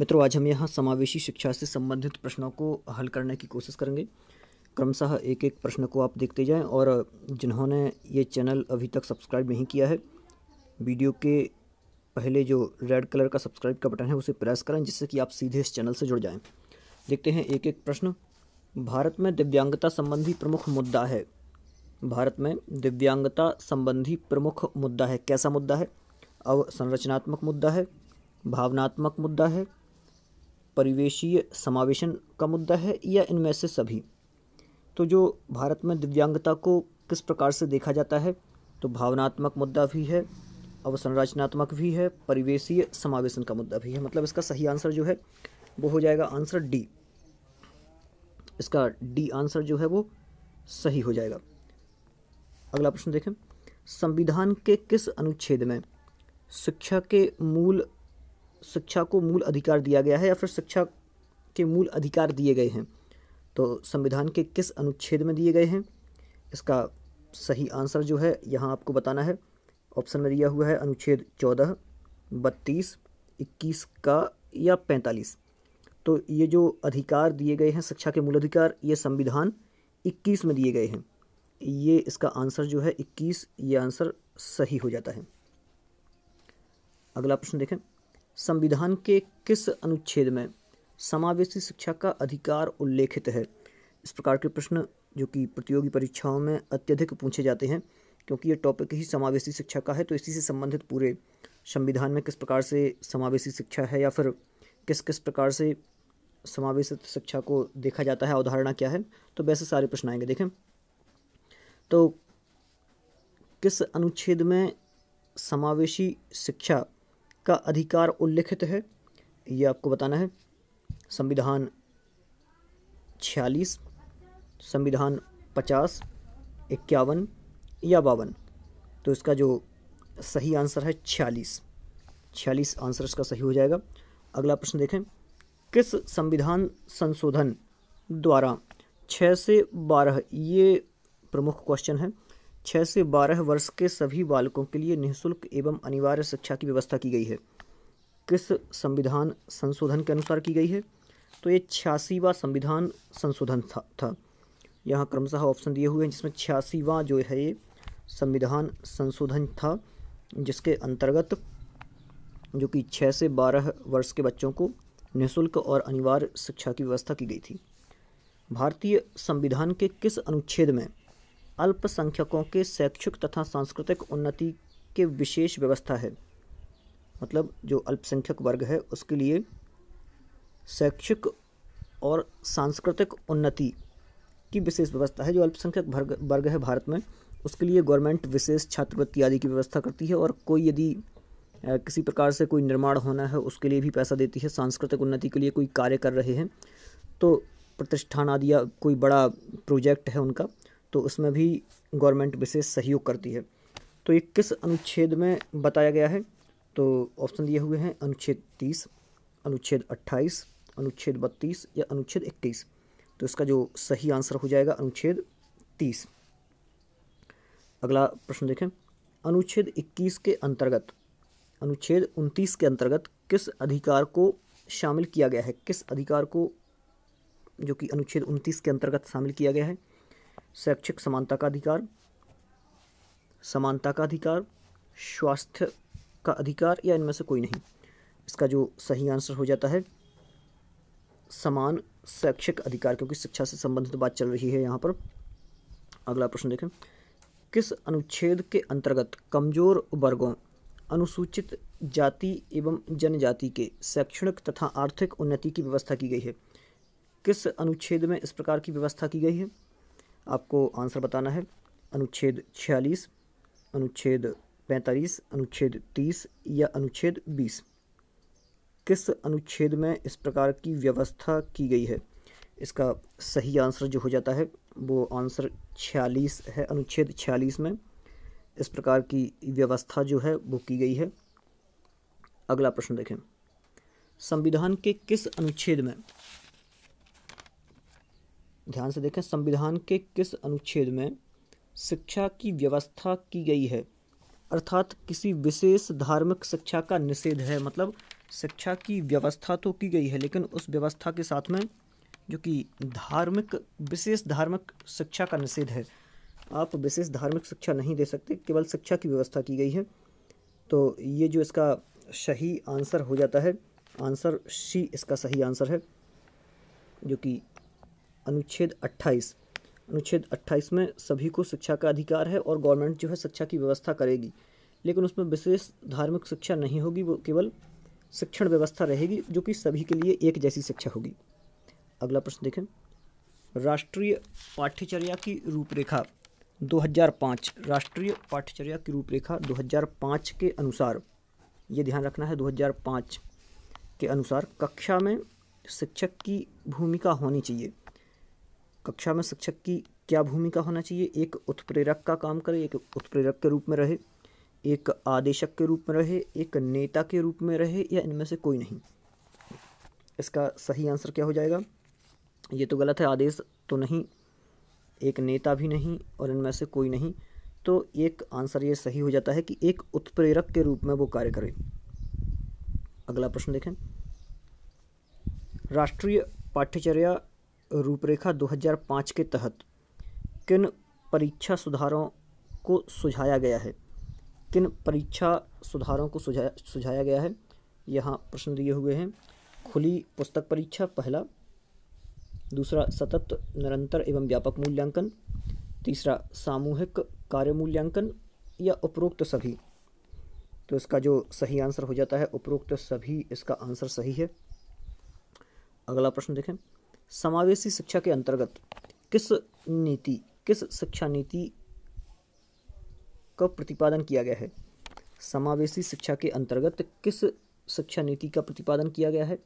मित्रों आज हम यहाँ समावेशी शिक्षा से संबंधित प्रश्नों को हल करने की कोशिश करेंगे क्रमशः एक एक प्रश्न को आप देखते जाएं और जिन्होंने ये चैनल अभी तक सब्सक्राइब नहीं किया है वीडियो के पहले जो रेड कलर का सब्सक्राइब का बटन है उसे प्रेस करें जिससे कि आप सीधे इस चैनल से जुड़ जाएं देखते हैं एक एक प्रश्न भारत में दिव्यांगता संबंधी प्रमुख मुद्दा है भारत में दिव्यांगता संबंधी प्रमुख मुद्दा है कैसा मुद्दा है अवसंरचनात्मक मुद्दा है भावनात्मक मुद्दा है परिवेशीय समावेशन का मुद्दा है या इनमें से सभी तो जो भारत में दिव्यांगता को किस प्रकार से देखा जाता है तो भावनात्मक मुद्दा भी है अवसंरचनात्मक भी है परिवेशीय समावेशन का मुद्दा भी है मतलब इसका सही आंसर जो है वो हो जाएगा आंसर डी इसका डी आंसर जो है वो सही हो जाएगा अगला प्रश्न देखें संविधान के किस अनुच्छेद में शिक्षा के मूल शिक्षा को मूल अधिकार दिया गया है या फिर शिक्षा के मूल अधिकार दिए गए हैं तो संविधान के किस अनुच्छेद में दिए गए हैं इसका सही आंसर जो है यहाँ आपको बताना है ऑप्शन में दिया हुआ है अनुच्छेद चौदह बत्तीस इक्कीस का या पैंतालीस तो ये जो अधिकार दिए गए हैं शिक्षा के मूल अधिकार ये संविधान इक्कीस में दिए गए हैं ये इसका आंसर जो है इक्कीस ये आंसर सही हो जाता है अगला प्रश्न देखें संविधान के किस अनुच्छेद में समावेशी शिक्षा का अधिकार उल्लेखित है इस प्रकार के प्रश्न जो कि प्रतियोगी परीक्षाओं में अत्यधिक पूछे जाते हैं क्योंकि ये टॉपिक ही समावेशी शिक्षा का है तो इसी से संबंधित पूरे संविधान में किस प्रकार से समावेशी शिक्षा है या फिर किस किस प्रकार से समावेश शिक्षा को देखा जाता है अवधारणा क्या है तो वैसे सारे प्रश्न आएंगे देखें तो किस अनुच्छेद में समावेशी शिक्षा का अधिकार उल्लिखित है ये आपको बताना है संविधान छियालीस संविधान पचास इक्यावन या बावन तो इसका जो सही आंसर है छियालीस छियालीस आंसर इसका सही हो जाएगा अगला प्रश्न देखें किस संविधान संशोधन द्वारा छः से बारह ये प्रमुख क्वेश्चन है छः से बारह वर्ष के सभी बालकों के लिए निःशुल्क एवं अनिवार्य शिक्षा की व्यवस्था की गई है किस संविधान संशोधन के अनुसार की गई है तो ये छियासीवा संविधान संशोधन था था यहाँ क्रमशः ऑप्शन दिए हुए हैं जिसमें छियासीवा जो है ये संविधान संशोधन था जिसके अंतर्गत जो कि छः से बारह वर्ष के बच्चों को निःशुल्क और अनिवार्य शिक्षा की व्यवस्था की गई थी भारतीय संविधान के किस अनुच्छेद में अल्पसंख्यकों के शैक्षिक तथा सांस्कृतिक उन्नति के विशेष व्यवस्था है मतलब जो अल्पसंख्यक वर्ग है उसके लिए शैक्षिक और सांस्कृतिक उन्नति की विशेष व्यवस्था है जो अल्पसंख्यक वर्ग वर्ग है भारत में उसके लिए गवर्नमेंट विशेष छात्रवृत्ति आदि की व्यवस्था करती है और कोई यदि किसी प्रकार से कोई निर्माण होना है उसके लिए भी पैसा देती है सांस्कृतिक उन्नति के लिए कोई कार्य कर रहे हैं तो प्रतिष्ठान आदि या कोई बड़ा प्रोजेक्ट है उनका तो उसमें भी गवर्नमेंट विशेष सहयोग करती है तो ये किस अनुच्छेद में बताया गया है तो ऑप्शन दिए हुए हैं अनुच्छेद तीस अनुच्छेद अट्ठाईस अनुच्छेद बत्तीस या अनुच्छेद इकतीस तो इसका जो सही आंसर हो जाएगा अनुच्छेद तीस अगला प्रश्न देखें अनुच्छेद इक्कीस के अंतर्गत अनुच्छेद उनतीस के अंतर्गत किस अधिकार को शामिल किया गया है किस अधिकार को जो कि अनुच्छेद उनतीस के अंतर्गत शामिल किया गया है शैक्षिक समानता का अधिकार समानता का अधिकार स्वास्थ्य का अधिकार या इनमें से कोई नहीं इसका जो सही आंसर हो जाता है समान शैक्षिक अधिकार क्योंकि शिक्षा से संबंधित बात चल रही है यहाँ पर अगला प्रश्न देखें किस अनुच्छेद के अंतर्गत कमजोर वर्गों अनुसूचित जाति एवं जनजाति के शैक्षणिक तथा आर्थिक उन्नति की व्यवस्था की गई है किस अनुच्छेद में इस प्रकार की व्यवस्था की गई है आपको आंसर बताना है अनुच्छेद छियालीस अनुच्छेद पैंतालीस अनुच्छेद तीस या अनुच्छेद बीस किस अनुच्छेद में इस प्रकार की व्यवस्था की गई है इसका सही आंसर जो हो जाता है वो आंसर छियालीस है अनुच्छेद छियालीस में इस प्रकार की व्यवस्था जो है वो की गई है अगला प्रश्न देखें संविधान के किस अनुच्छेद में ध्यान से देखें संविधान के किस अनुच्छेद में शिक्षा की व्यवस्था की गई है अर्थात किसी विशेष धार्मिक शिक्षा का निषेध है मतलब शिक्षा की व्यवस्था तो की गई है लेकिन उस व्यवस्था के साथ में जो कि धार्मिक विशेष धार्मिक शिक्षा का निषेध है आप विशेष धार्मिक शिक्षा नहीं दे सकते केवल शिक्षा की व्यवस्था की गई है तो ये जो इसका सही आंसर हो जाता है आंसर सी इसका सही आंसर है जो कि अनुच्छेद 28 अनुच्छेद 28 में सभी को शिक्षा का अधिकार है और गवर्नमेंट जो है शिक्षा की व्यवस्था करेगी लेकिन उसमें विशेष धार्मिक शिक्षा नहीं होगी वो केवल शिक्षण व्यवस्था रहेगी जो कि सभी के लिए एक जैसी शिक्षा होगी अगला प्रश्न देखें राष्ट्रीय पाठ्यचर्या की रूपरेखा 2005 राष्ट्रीय पाठ्यचर्या की रूपरेखा 2005 के अनुसार ये ध्यान रखना है 2005 के अनुसार कक्षा में शिक्षक की भूमिका होनी चाहिए कक्षा में शिक्षक की क्या भूमिका होना चाहिए एक उत्प्रेरक का काम करे एक उत्प्रेरक के रूप में रहे एक आदेशक के रूप में रहे एक नेता के रूप में रहे या इनमें से कोई नहीं इसका सही आंसर क्या हो जाएगा ये तो गलत है आदेश तो नहीं एक नेता भी नहीं और इनमें से कोई नहीं तो एक आंसर ये सही हो जाता है कि एक उत्प्रेरक के रूप में वो कार्य करे अगला प्रश्न देखें राष्ट्रीय पाठ्यचर्या रूपरेखा 2005 के तहत किन परीक्षा सुधारों को सुझाया गया है किन परीक्षा सुधारों को सुझाया सुझाया गया है यहाँ प्रश्न दिए हुए हैं खुली पुस्तक परीक्षा पहला दूसरा सतत निरंतर एवं व्यापक मूल्यांकन तीसरा सामूहिक कार्य मूल्यांकन या उपरोक्त सभी तो इसका जो सही आंसर हो जाता है उपरोक्त सभी इसका आंसर सही है अगला प्रश्न देखें समावेशी शिक्षा के अंतर्गत किस नीति किस शिक्षा नीति का प्रतिपादन किया गया है समावेशी शिक्षा के अंतर्गत किस शिक्षा नीति का प्रतिपादन किया गया है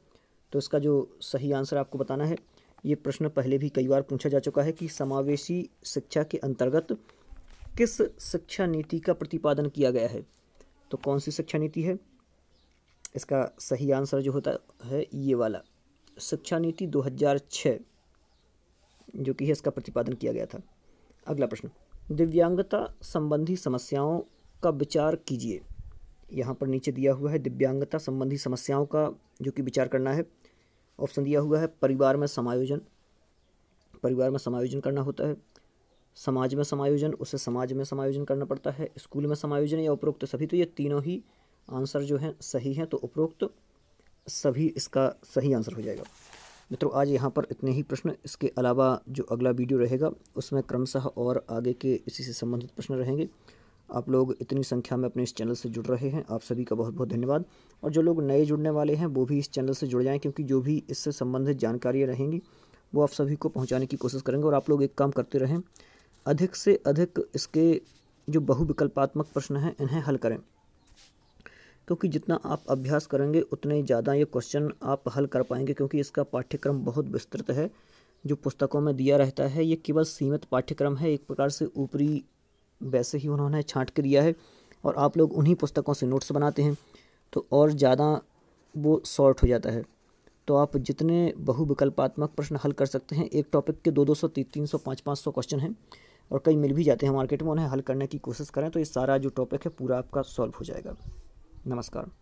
तो इसका जो सही आंसर आपको बताना है ये प्रश्न पहले भी कई बार पूछा जा चुका है कि समावेशी शिक्षा के अंतर्गत किस शिक्षा नीति का प्रतिपादन किया गया है तो कौन सी शिक्षा नीति है इसका सही आंसर जो होता है ये वाला शिक्षा नीति 2006 जो कि है इसका प्रतिपादन किया गया था अगला प्रश्न दिव्यांगता संबंधी समस्याओं का विचार कीजिए यहाँ पर नीचे दिया हुआ है दिव्यांगता संबंधी समस्याओं का जो कि विचार करना है ऑप्शन दिया हुआ है परिवार में समायोजन परिवार में समायोजन करना होता है समाज में समायोजन उसे समाज में समायोजन करना पड़ता है स्कूल में समायोजन या उपरोक्त सभी तो ये तीनों ही आंसर जो हैं सही हैं तो उपरोक्त सभी इसका सही आंसर हो जाएगा मित्रों आज यहाँ पर इतने ही प्रश्न इसके अलावा जो अगला वीडियो रहेगा उसमें क्रमशः और आगे के इसी से संबंधित प्रश्न रहेंगे आप लोग इतनी संख्या में अपने इस चैनल से जुड़ रहे हैं आप सभी का बहुत बहुत धन्यवाद और जो लोग नए जुड़ने वाले हैं वो भी इस चैनल से जुड़ जाएँ क्योंकि जो भी इससे संबंधित जानकारियाँ रहेंगी वो आप सभी को पहुँचाने की कोशिश करेंगे और आप लोग एक काम करते रहें अधिक से अधिक इसके जो बहुविकल्पात्मक प्रश्न हैं इन्हें हल करें क्योंकि जितना आप अभ्यास करेंगे उतने ही ज़्यादा ये क्वेश्चन आप हल कर पाएंगे क्योंकि इसका पाठ्यक्रम बहुत विस्तृत है जो पुस्तकों में दिया रहता है ये केवल सीमित पाठ्यक्रम है एक प्रकार से ऊपरी वैसे ही उन्होंने छाँट के दिया है और आप लोग उन्हीं पुस्तकों से नोट्स बनाते हैं तो और ज़्यादा वो शॉर्ट हो जाता है तो आप जितने बहुविकल्पात्मक प्रश्न हल कर सकते हैं एक टॉपिक के दो दो सौ तीन सौ पाँच पाँच सौ क्वेश्चन हैं और कई मिल भी जाते हैं मार्केट में उन्हें हल करने की कोशिश करें तो ये सारा जो टॉपिक है पूरा आपका सॉल्व हो जाएगा नमस्कार